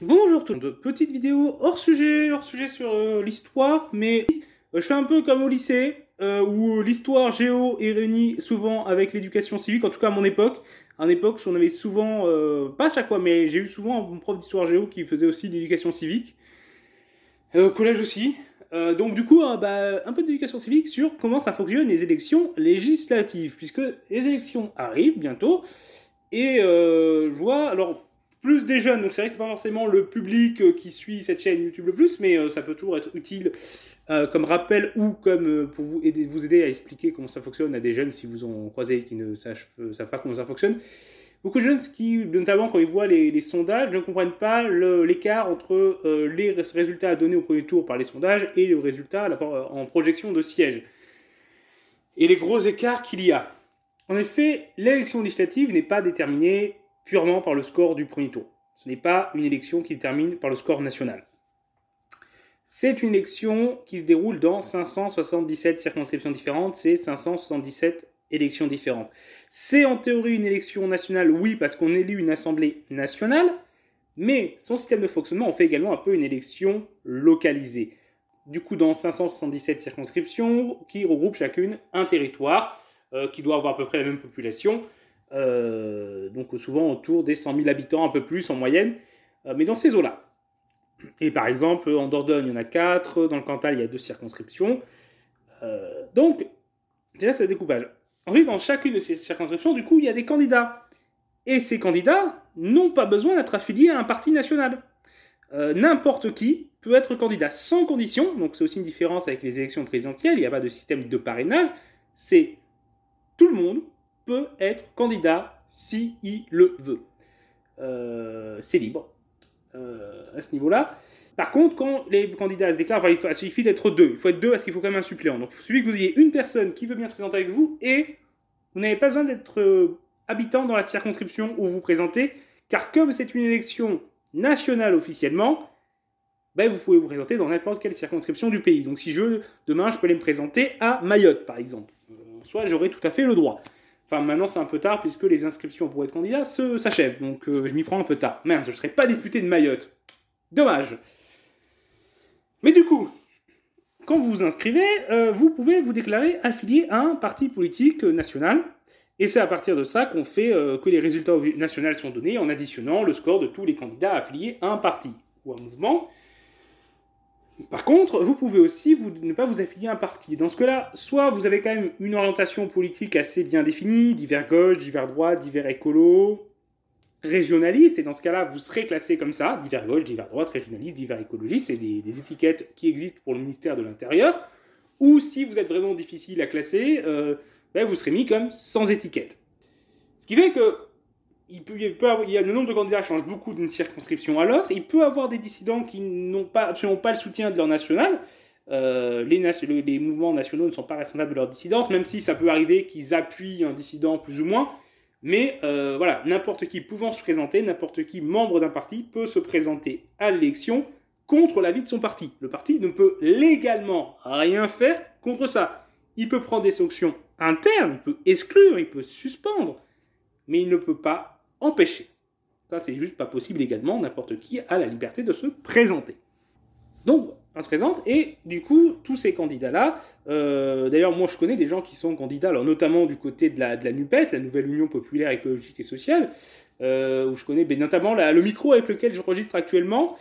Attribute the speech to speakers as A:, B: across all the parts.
A: Bonjour tout le monde, petite vidéo hors sujet, hors sujet sur euh, l'histoire, mais euh, je fais un peu comme au lycée, euh, où l'histoire géo est réunie souvent avec l'éducation civique, en tout cas à mon époque. À mon époque, on avait souvent, pas à chaque fois, mais j'ai eu souvent mon prof d'histoire géo qui faisait aussi l'éducation civique, au collège aussi. donc du coup, bah, un peu d'éducation civique sur comment ça fonctionne les élections législatives, puisque les élections arrivent bientôt, et je vois, alors plus des jeunes. Donc c'est vrai que c'est pas forcément le public euh, qui suit cette chaîne YouTube le plus, mais euh, ça peut toujours être utile euh, comme rappel ou comme pour vous aider, vous aider à expliquer comment ça fonctionne à des jeunes si vous en croisez qui ne savent pas comment ça fonctionne. Beaucoup de jeunes qui, notamment quand ils voient les, sondages, ne comprennent pas l'écart entre les résultats donnés au premier tour par les sondages et le résultats en projection de sièges. Et les gros écarts qu'il y a. En effet, l'élection législative n'est pas déterminée purement par le score du premier tour. Ce n'est pas une élection qui se termine par le score national. C'est une élection qui se déroule dans 577 circonscriptions différentes, c'est 577 élections différentes. C'est en théorie une élection nationale, oui, parce qu'on élit une assemblée nationale, mais son système de fonctionnement en fait également un peu une élection localisée. Du coup, dans 577 circonscriptions qui regroupent chacune un territoire euh, qui doit avoir à peu près la même population, euh, donc souvent autour des 100 000 habitants, un peu plus en moyenne, euh, mais dans ces eaux-là. Et par exemple, en Dordogne, il y en a 4, dans le Cantal, il y a deux circonscriptions. Euh, donc, déjà, c'est le découpage. Ensuite, dans chacune de ces circonscriptions, du coup, il y a des candidats. Et ces candidats n'ont pas besoin d'être affiliés à un parti national. N'importe qui peut être candidat sans condition, donc c'est aussi une différence avec les élections présidentielles, il n'y a pas de système de parrainage, c'est tout le monde peut être candidat si il le veut. Euh, c'est libre euh, à ce niveau-là. Par contre, quand les candidats se déclarent, il, faut, suffit d'être deux. Il faut être deux parce qu'il faut quand même un suppléant. Donc, il que vous ayez une personne qui veut bien se présenter avec vous et vous n'avez pas besoin d'être euh, habitant dans la circonscription où vous présentez, car comme c'est une élection nationale officiellement, ben, vous pouvez vous présenter dans n'importe quelle circonscription du pays. Donc, si je veux, demain je peux aller me présenter à Mayotte, par exemple, soit j'aurai tout à fait le droit. Enfin, maintenant, c'est un peu tard puisque les inscriptions pour être candidat s'achèvent. Donc, euh, je m'y prends un peu tard. Merde, je ne serai pas député de Mayotte. Dommage. Mais du coup, quand vous vous inscrivez, euh, vous pouvez vous déclarer affilié à un parti politique euh, national. Et c'est à partir de ça qu'on fait que les résultats nationaux sont donnés en additionnant le score de tous les candidats affiliés à un parti ou à un mouvement. Par contre, vous pouvez aussi ne pas vous affilier à un parti. Dans ce cas-là, soit vous avez quand même une orientation politique assez bien définie, divers gauche, divers droite, divers écolo, régionaliste, et dans ce cas-là, vous serez classé comme ça, divers gauche, divers droite, régionaliste, divers écologiste, c'est des, étiquettes qui existent pour le ministère de l'Intérieur, ou si vous êtes vraiment difficile à classer, euh, ben, vous serez mis comme sans étiquette. Ce qui fait que il peut, il il y a, le nombre de candidats change beaucoup d'une circonscription à l'autre. Il peut avoir des dissidents qui n'ont pas, absolument pas le soutien de leur national. Euh, les, les, mouvements nationaux ne sont pas responsables de leur dissidence, même si ça peut arriver qu'ils appuient un dissident plus ou moins. Mais euh, voilà, n'importe qui pouvant se présenter, n'importe qui membre d'un parti peut se présenter à l'élection contre l'avis de son parti. Le parti ne peut légalement rien faire contre ça. Il peut prendre des sanctions internes, il peut exclure, il peut suspendre, mais il ne peut pas empêcher. Ça, c'est juste pas possible également. N'importe qui a la liberté de se présenter. Donc, on se présente et du coup, tous ces candidats-là, euh, d'ailleurs, moi je connais des gens qui sont candidats, alors notamment du côté de la, de la NUPES, la Nouvelle Union Populaire Écologique et Sociale, euh, où je connais ben, notamment le micro avec lequel je registre actuellement.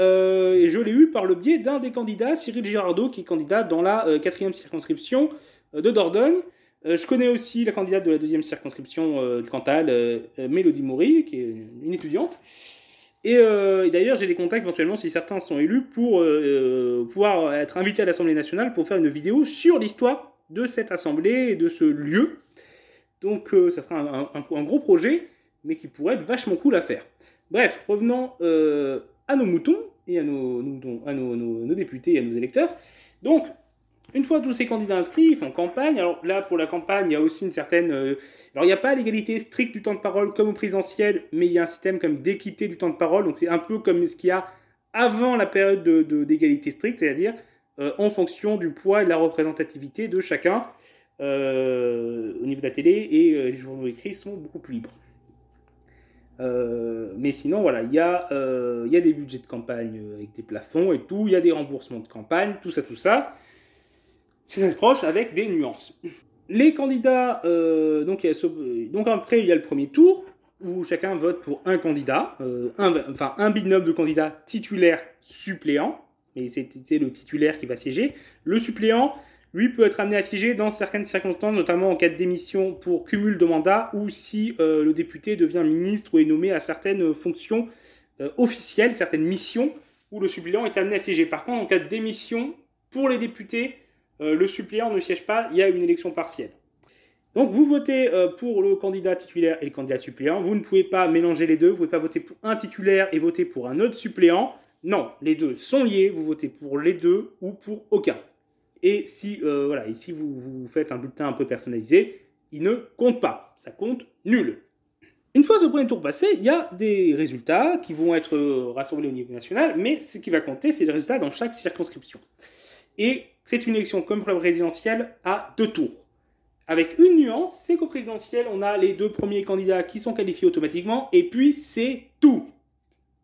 A: Euh, et je l'ai eu par le biais d'un des candidats, Cyril Girardot, qui est candidat dans la quatrième circonscription de Dordogne. Euh, je connais aussi la candidate de la deuxième circonscription euh, du Cantal, euh, Mélodie Maury, qui est une étudiante. Et, d'ailleurs, j'ai des contacts éventuellement, si certains sont élus, pour pouvoir être invité à l'Assemblée nationale pour faire une vidéo sur l'histoire de cette assemblée et de ce lieu. Donc, ça sera un, un, gros projet, mais qui pourrait être vachement cool à faire. Bref, revenons à nos moutons et à nos, à nos députés et à nos électeurs. Donc, une fois tous ces candidats inscrits, ils font campagne. Alors là, pour la campagne, il y a aussi une certaine... Euh, alors il n'y a pas l'égalité stricte du temps de parole comme au présentiel, mais il y a un système comme d'équité du temps de parole. Donc c'est un peu comme ce qu'il y a avant la période d'égalité de, stricte, c'est-à-dire euh, en fonction du poids et de la représentativité de chacun euh, au niveau de la télé et les journaux écrits sont beaucoup plus libres. mais sinon, voilà, il y, y, a des budgets de campagne avec des plafonds et tout, il y a des remboursements de campagne, tout ça, tout ça. Ces approches avec des nuances. Les candidats, euh, donc, donc, après il y a le premier tour où chacun vote pour un candidat, euh, enfin un binôme de candidats titulaire suppléant, mais c'est le titulaire qui va siéger. Le suppléant, lui, peut être amené à siéger dans certaines circonstances, notamment en cas de démission pour cumul de mandat ou si euh, le député devient ministre ou est nommé à certaines fonctions officielles, certaines missions où le suppléant est amené à siéger. Par contre, en cas de démission pour les députés, euh, le suppléant ne siège pas, il y a une élection partielle. Donc vous votez euh, pour le candidat titulaire et le candidat suppléant, vous ne pouvez pas mélanger les deux, vous ne pouvez pas voter pour un titulaire et voter pour un autre suppléant. Non, les deux sont liés, vous votez pour les deux ou pour aucun. Et si, euh, si vous, vous faites un bulletin un peu personnalisé, il ne compte pas, ça compte nul. Une fois ce premier tour passé, il y a des résultats qui vont être rassemblés au niveau national, mais ce qui va compter, c'est les résultats dans chaque circonscription. Et c'est une élection comme présidentielle à deux tours. Avec une nuance, c'est qu'au présidentiel, on a les deux premiers candidats qui sont qualifiés automatiquement, et puis c'est tout.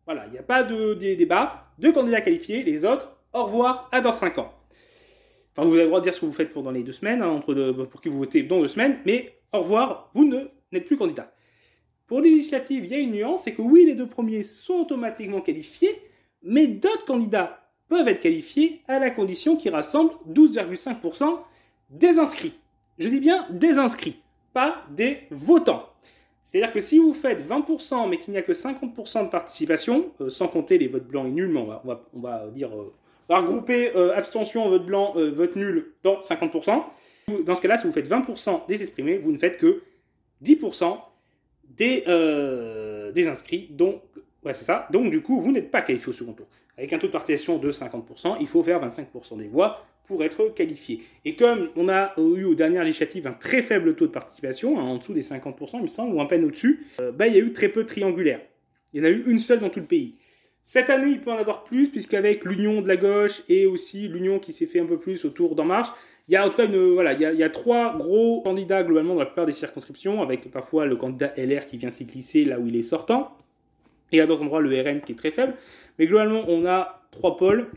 A: Voilà, il n'y a pas de, débat. Deux candidats qualifiés, les autres, au revoir, à dans 5 ans. Enfin, vous avez le droit de dire ce que vous faites pendant les deux semaines, hein, entre pour qui vous votez dans deux semaines, mais au revoir, vous n'êtes plus candidat. Pour les législatives, il y a une nuance, c'est que oui, les deux premiers sont automatiquement qualifiés, mais d'autres candidats peuvent être qualifiés à la condition qu'ils rassemblent 12,5% des inscrits. Je dis bien des inscrits, pas des votants. C'est-à-dire que si vous faites 20% mais qu'il n'y a que 50% de participation, euh, sans compter les votes blancs et nuls, mais on va, dire, euh, regrouper euh, abstention, vote blanc, vote nul dans 50%. Dans ce cas-là, si vous faites 20% des exprimés, vous ne faites que 10% des, des inscrits, dont Ouais, c'est ça. Donc, du coup, vous n'êtes pas qualifié au second tour. Avec un taux de participation de 50%, il faut faire 25% des voix pour être qualifié. Et comme on a eu aux dernières législatives un très faible taux de participation, hein, en dessous des 50%, il me semble, ou à peine au-dessus, euh, bah, il y a eu très peu de triangulaires. Il y en a eu une seule dans tout le pays. Cette année, il peut en avoir plus, puisqu'avec l'union de la gauche et aussi l'union qui s'est fait un peu plus autour d'En Marche, il y a en tout cas une, voilà, il a, il y a trois gros candidats globalement dans la plupart des circonscriptions, avec parfois le candidat LR qui vient s'y glisser là où il est sortant. Et à d'autres endroits, le RN qui est très faible. Mais globalement, on a trois pôles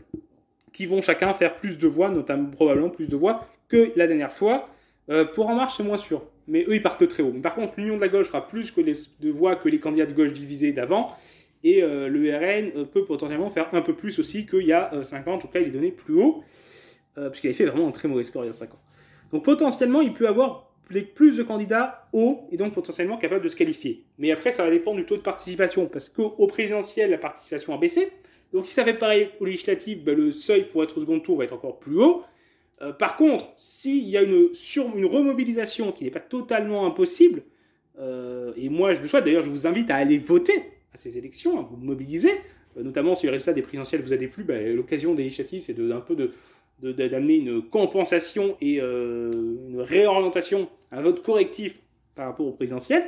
A: qui vont chacun faire plus de voix, notamment probablement plus de voix que la dernière fois. Euh, pour En Marche, c'est moins sûr. Mais eux, ils partent très haut. par contre, l'Union de la gauche fera plus de voix que les candidats de gauche divisés d'avant. Et euh, le RN euh, peut potentiellement faire un peu plus aussi qu'il y a 5 ans. En tout cas, il est donné plus haut. puisqu'il avait fait vraiment un très mauvais score il y a 5 ans. Donc potentiellement, il peut avoir plus de candidats hauts et donc potentiellement capables de se qualifier. Mais après, ça va dépendre du taux de participation parce qu'au présidentiel, la participation a baissé. Donc si ça fait pareil au législatif, ben, le seuil pour être au second tour va être encore plus haut. Euh, par contre, s'il y a une, une remobilisation qui n'est pas totalement impossible, euh, et moi je le souhaite, d'ailleurs je vous invite à aller voter à ces élections, à vous mobiliser, euh, notamment si le résultat des présidentielles vous a déplu, ben, l'occasion des législatives c'est d'un peu de, d'amener une compensation et euh, une réorientation, un vote correctif par rapport au présidentiel.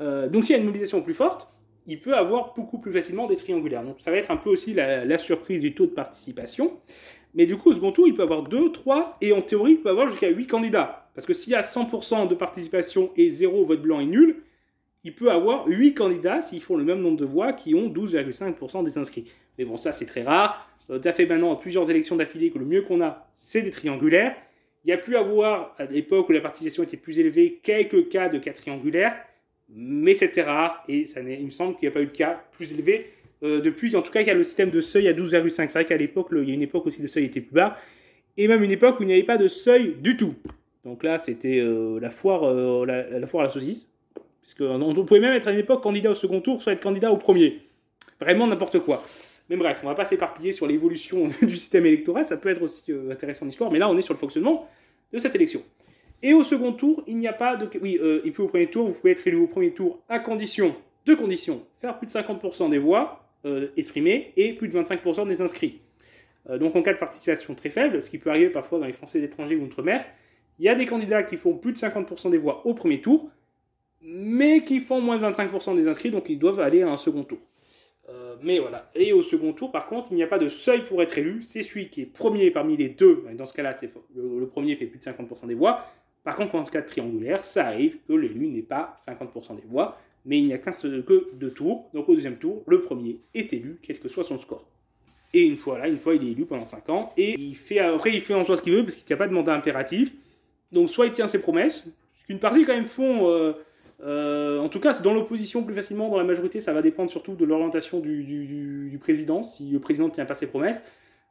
A: Euh, donc s'il y a une mobilisation plus forte, il peut avoir beaucoup plus facilement des triangulaires. Donc ça va être un peu aussi la, la surprise du taux de participation. Mais du coup, au second tour, il peut avoir 2, 3, et en théorie, il peut avoir jusqu'à 8 candidats. Parce que s'il y a 100% de participation et 0 vote blanc et nul, il peut avoir 8 candidats, s'ils font le même nombre de voix, qui ont 12,5% des inscrits. Mais bon, ça c'est très rare. Ça fait maintenant plusieurs élections d'affilée que le mieux qu'on a, c'est des triangulaires. Il y a pu avoir, à l'époque où la participation était plus élevée, quelques cas de cas triangulaires, mais c'était rare, et ça il me semble qu'il n'y a pas eu de cas plus élevés euh, depuis. En tout cas, il y a le système de seuil à 12,5. C'est vrai qu'à l'époque, il y a une époque aussi, le seuil était plus bas, et même une époque où il n'y avait pas de seuil du tout. Donc là, c'était euh, la, foire, euh, la foire à la saucisse. Puisque euh, on pouvait même être à une époque candidat au second tour, soit être candidat au premier. Vraiment n'importe quoi. Mais bref, on va pas s'éparpiller sur l'évolution du système électoral, ça peut être aussi euh, intéressant d'histoire, mais là on est sur le fonctionnement de cette élection. Et au second tour, il n'y a pas de... Oui, et euh, puis au premier tour, vous pouvez être élu au premier tour à condition, deux conditions, faire plus de 50% des voix exprimées et plus de 25% des inscrits. donc en cas de participation très faible, ce qui peut arriver parfois dans les Français d'étrangers ou outre-mer, il y a des candidats qui font plus de 50% des voix au premier tour, mais qui font moins de 25% des inscrits, donc ils doivent aller à un second tour. Euh, mais voilà. Et au second tour, par contre, il n'y a pas de seuil pour être élu. C'est celui qui est premier parmi les deux. Dans ce cas-là, le, le premier fait plus de 50% des voix. Par contre, en cas de triangulaire, ça arrive que l'élu n'ait pas 50% des voix, mais il n'y a qu'un que deux tours. Donc au deuxième tour, le premier est élu, quel que soit son score. Et une fois là, une fois il est élu pendant 5 ans, et il fait, après il fait en soi ce qu'il veut, parce qu'il n'y a pas de mandat impératif. Donc soit il tient ses promesses, ce qu'une partie quand même font... Euh, euh, en tout cas, dans l'opposition plus facilement, dans la majorité, ça va dépendre surtout de l'orientation du, président. Si le président ne tient pas ses promesses,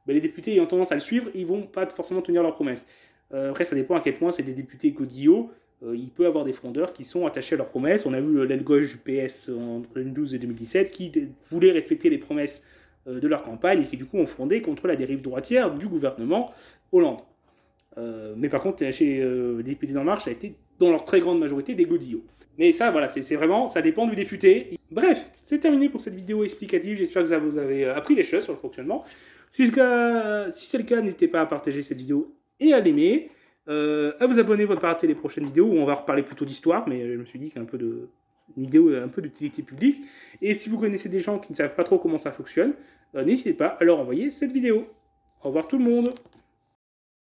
A: ben, les députés ayant tendance à le suivre, ils vont pas forcément tenir leurs promesses. Euh, après, ça dépend à quel point c'est des députés godillots. Euh, il peut avoir des frondeurs qui sont attachés à leurs promesses. On a eu l'aile gauche du PS entre 2012 et 2017 qui voulait respecter les promesses de leur campagne et qui du coup ont fondé contre la dérive droitière du gouvernement Hollande. mais par contre, chez les députés d'En Marche, ça a été dans leur très grande majorité des godillots. Mais ça, voilà, c'est vraiment, ça dépend du député. Bref, c'est terminé pour cette vidéo explicative. J'espère que ça vous avez euh, appris des choses sur le fonctionnement. Si c'est le cas, n'hésitez pas à partager cette vidéo et à l'aimer. Euh, à vous abonner pour ne pas rater les prochaines vidéos où on va reparler plutôt d'histoire, mais euh, je me suis dit qu'un peu de une vidéo un peu d'utilité publique. Et si vous connaissez des gens qui ne savent pas trop comment ça fonctionne, n'hésitez pas à leur envoyer cette vidéo. Au revoir tout le monde